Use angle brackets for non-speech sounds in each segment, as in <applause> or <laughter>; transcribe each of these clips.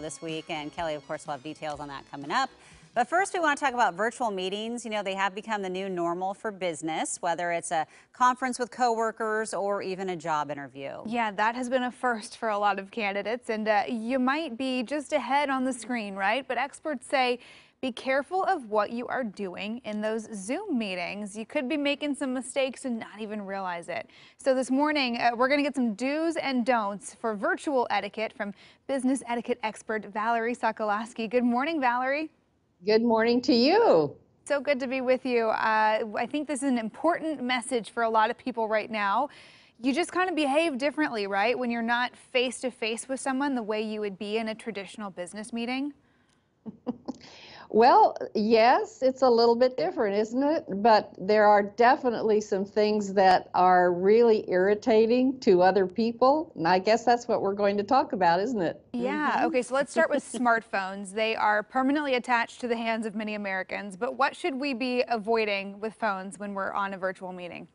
this week, and Kelly, of course, will have details on that coming up. But first, we want to talk about virtual meetings. You know, they have become the new normal for business, whether it's a conference with coworkers or even a job interview. Yeah, that has been a first for a lot of candidates, and uh, you might be just ahead on the screen, right? But experts say be careful of what you are doing in those Zoom meetings. You could be making some mistakes and not even realize it. So this morning, uh, we're going to get some do's and don'ts for virtual etiquette from business etiquette expert Valerie Sokolowski. Good morning, Valerie. Good morning to you. So good to be with you. Uh, I think this is an important message for a lot of people right now you just kind of behave differently, right? When you're not face to face with someone the way you would be in a traditional business meeting. <laughs> Well, yes, it's a little bit different, isn't it? But there are definitely some things that are really irritating to other people. And I guess that's what we're going to talk about, isn't it? Yeah. Mm-hmm. Okay, so let's start with smartphones. They are permanently attached to the hands of many Americans. But what should we be avoiding with phones when we're on a virtual meeting?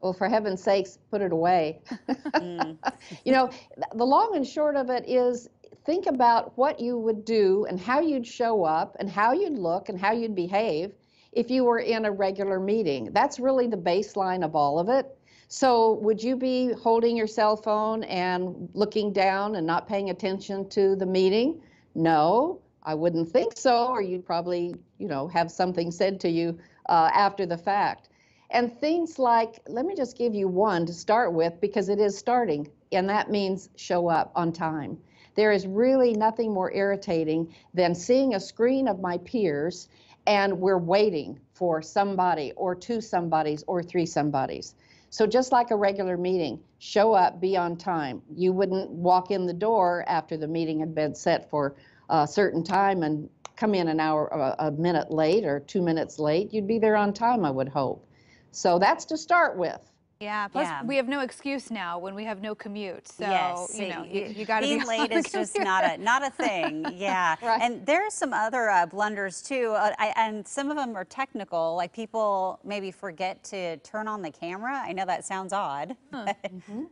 Well, for heaven's sakes, put it away. mm. <laughs> you know, the long and short of it is think about what you would do and how you'd show up and how you'd look and how you'd behave if you were in a regular meeting. That's really the baseline of all of it. So, would you be holding your cell phone and looking down and not paying attention to the meeting? No, I wouldn't think so, or you'd probably, you know, have something said to you uh, after the fact. And things like, let me just give you one to start with because it is starting, and that means show up on time. There is really nothing more irritating than seeing a screen of my peers and we're waiting for somebody or two somebodies or three somebodies. So just like a regular meeting, show up, be on time. You wouldn't walk in the door after the meeting had been set for a certain time and come in an hour, a minute late or two minutes late. You'd be there on time, I would hope. So that's to start with. Yeah, plus yeah. we have no excuse now when we have no commute. So, yes, you know, you, you got to be <laughs> late is just not a not a thing. <laughs> Yeah. right. And there are some other uh, blunders too, uh, I, and some of them are technical, like people maybe forget to turn on the camera. I know that sounds odd. Huh. mm -hmm.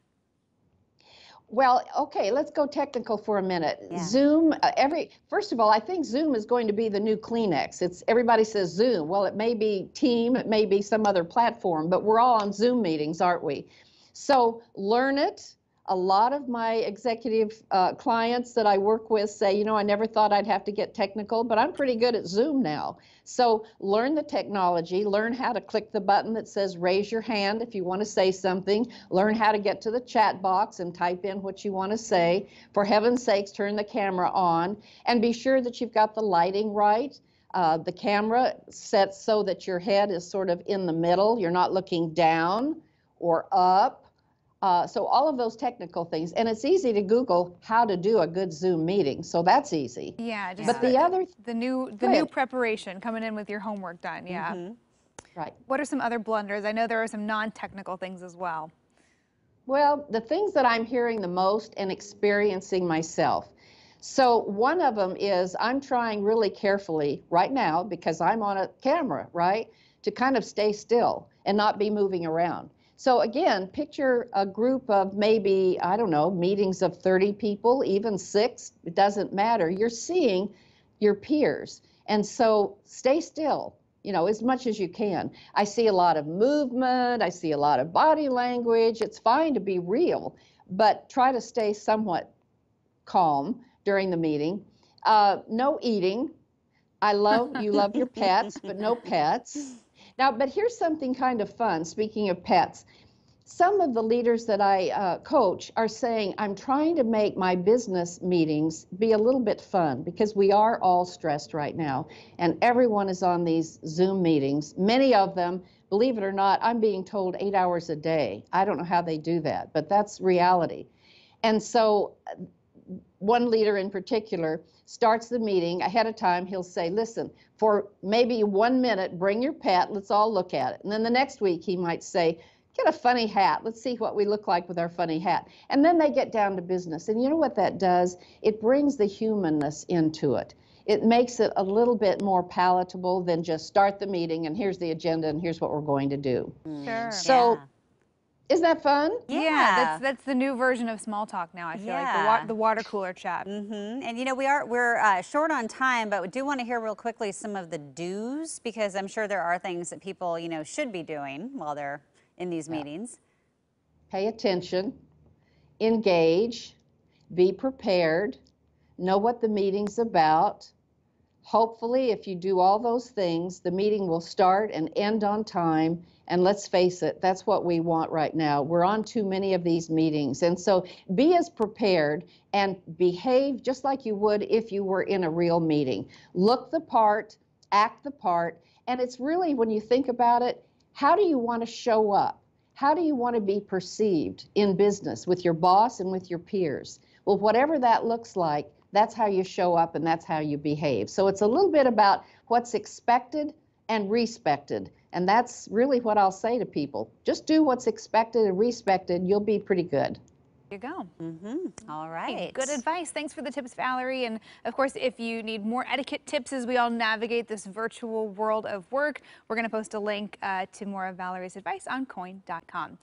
Well, okay, let's go technical for a minute. Yeah. Zoom, uh, every first of all, I think Zoom is going to be the new Kleenex. It's everybody says Zoom. Well, it may be Team, it may be some other platform, but we're all on Zoom meetings, aren't we? So learn it, a lot of my executive uh, clients that I work with say, you know, I never thought I'd have to get technical, but I'm pretty good at Zoom now. So learn the technology, learn how to click the button that says raise your hand if you want to say something, learn how to get to the chat box and type in what you want to say. For heaven's sakes, turn the camera on and be sure that you've got the lighting right. Uh, the camera set so that your head is sort of in the middle. You're not looking down or up uh, so all of those technical things, and it's easy to Google how to do a good Zoom meeting, so that's easy. Yeah, just but the, the other the new the new preparation coming in with your homework done. Yeah, mm -hmm. right. What are some other blunders? I know there are some non-technical things as well. Well, the things that I'm hearing the most and experiencing myself. So one of them is I'm trying really carefully right now because I'm on a camera, right, to kind of stay still and not be moving around. So again, picture a group of maybe, I don't know, meetings of 30 people, even six, it doesn't matter. You're seeing your peers. And so stay still, you know, as much as you can. I see a lot of movement, I see a lot of body language. It's fine to be real, but try to stay somewhat calm during the meeting. Uh, no eating. I love you love your pets, but no pets. Now, but here's something kind of fun. Speaking of pets, some of the leaders that I uh, coach are saying, I'm trying to make my business meetings be a little bit fun because we are all stressed right now and everyone is on these Zoom meetings. Many of them, believe it or not, I'm being told eight hours a day. I don't know how they do that, but that's reality. And so one leader in particular starts the meeting ahead of time. He'll say, listen, for maybe one minute, bring your pet. Let's all look at it. And then the next week, he might say, get a funny hat. Let's see what we look like with our funny hat. And then they get down to business. And you know what that does? It brings the humanness into it. It makes it a little bit more palatable than just start the meeting and here's the agenda and here's what we're going to do. Mm. Sure. So. Yeah isn't that fun? Yeah, yeah. that's that's the new version of small talk now. I feel yeah. like the, wa the, water cooler chat. Mm -hmm. And you know we are we're uh, short on time, but we do want to hear real quickly some of the do's because I'm sure there are things that people you know should be doing while they're in these yeah. meetings. Pay attention, engage, be prepared, know what the meeting's about, Hopefully, if you do all those things, the meeting will start and end on time. And let's face it, that's what we want right now. We're on too many of these meetings. And so be as prepared and behave just like you would if you were in a real meeting. Look the part, act the part. And it's really, when you think about it, how do you want to show up? How do you want to be perceived in business with your boss and with your peers? Well, whatever that looks like, that's how you show up and that's how you behave. So it's a little bit about what's expected and respected. And that's really what I'll say to people. Just do what's expected and respected, you'll be pretty good. There you go. Mm -hmm. All right. Good advice. Thanks for the tips, Valerie. And of course, if you need more etiquette tips as we all navigate this virtual world of work, we're going to post a link uh, to more of Valerie's advice on coin.com.